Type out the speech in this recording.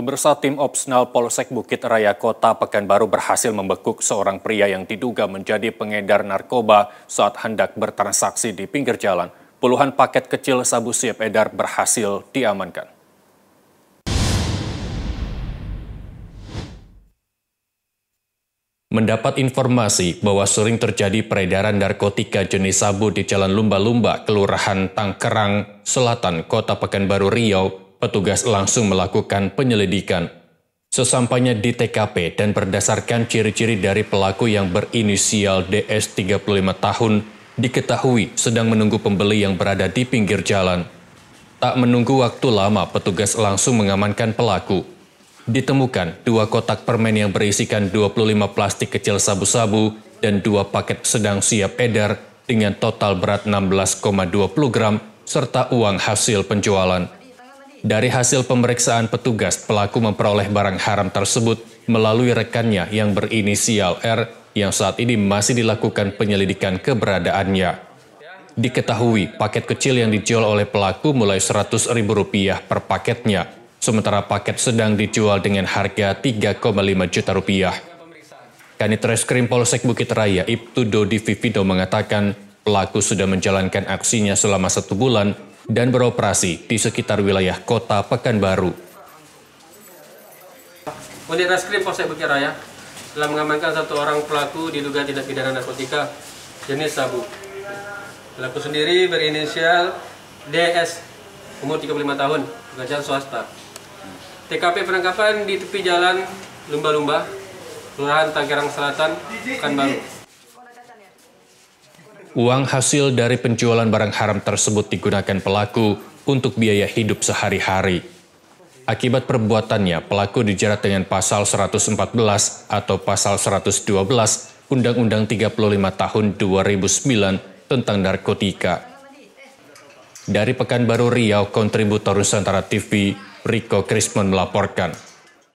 Pemirsa tim Opsnal Polsek Bukit Raya Kota Pekanbaru berhasil membekuk seorang pria yang diduga menjadi pengedar narkoba saat hendak bertransaksi di pinggir jalan. Puluhan paket kecil sabu siap edar berhasil diamankan. Mendapat informasi bahwa sering terjadi peredaran narkotika jenis sabu di Jalan Lumba-Lumba, Kelurahan Tangkerang, Selatan, Kota Pekanbaru, Riau, petugas langsung melakukan penyelidikan. Sesampainya di TKP dan berdasarkan ciri-ciri dari pelaku yang berinisial DS 35 tahun, diketahui sedang menunggu pembeli yang berada di pinggir jalan. Tak menunggu waktu lama, petugas langsung mengamankan pelaku. Ditemukan dua kotak permen yang berisikan 25 plastik kecil sabu-sabu dan dua paket sedang siap edar dengan total berat 16,20 gram serta uang hasil penjualan. Dari hasil pemeriksaan petugas, pelaku memperoleh barang haram tersebut melalui rekannya yang berinisial R yang saat ini masih dilakukan penyelidikan keberadaannya. Diketahui paket kecil yang dijual oleh pelaku mulai Rp100.000 per paketnya, sementara paket sedang dijual dengan harga rp 3,5 juta rupiah. Kanit Reskrim Polsek Bukit Raya Ibtu Dodi Vivido mengatakan pelaku sudah menjalankan aksinya selama satu bulan dan beroperasi di sekitar wilayah kota Pekanbaru. Unit Reskrim Polsek Bukit Raya telah mengamankan satu orang pelaku diduga tindak pidana narkotika jenis sabu. Pelaku sendiri berinisial DS, umur 35 tahun, pekerjaan swasta. TKP penangkapan di tepi jalan Lumba-Lumba, Kelurahan Tangerang Selatan, Pekanbaru. Uang hasil dari penjualan barang haram tersebut digunakan pelaku untuk biaya hidup sehari-hari. Akibat perbuatannya, pelaku dijerat dengan pasal 114 atau pasal 112 Undang-Undang 35 tahun 2009 tentang narkotika. Dari Pekanbaru Riau, kontributor Nusantara TV, Riko Krismon melaporkan.